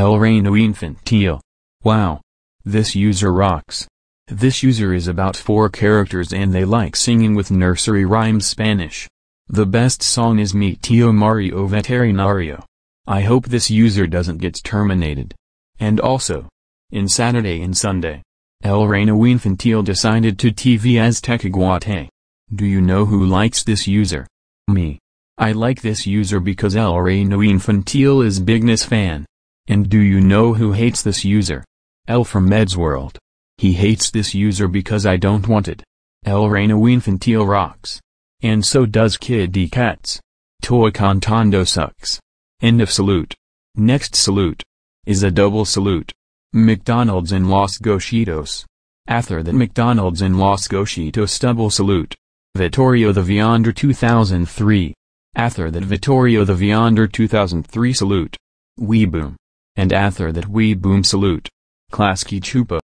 El Reino Infantil. Wow. This user rocks. This user is about 4 characters and they like singing with nursery rhymes Spanish. The best song is Mi Tio Mario Veterinario. I hope this user doesn't get terminated. And also, in Saturday and Sunday, El Reino Infantil decided to TV as Guate. Do you know who likes this user? Me. I like this user because El Reino Infantil is bigness fan. And do you know who hates this user? L from Ed's World. He hates this user because I don't want it. L Reina Weinfantil rocks. And so does Kid D Cats. Toy Contando sucks. End of salute. Next salute. Is a double salute. McDonald's in Los Goshitos. After that McDonald's in Los Goshitos double salute. Vittorio the Viander 2003. After that Vittorio the Viander 2003 salute. Wee boom and Ather that we boom salute. Klasky Chupa.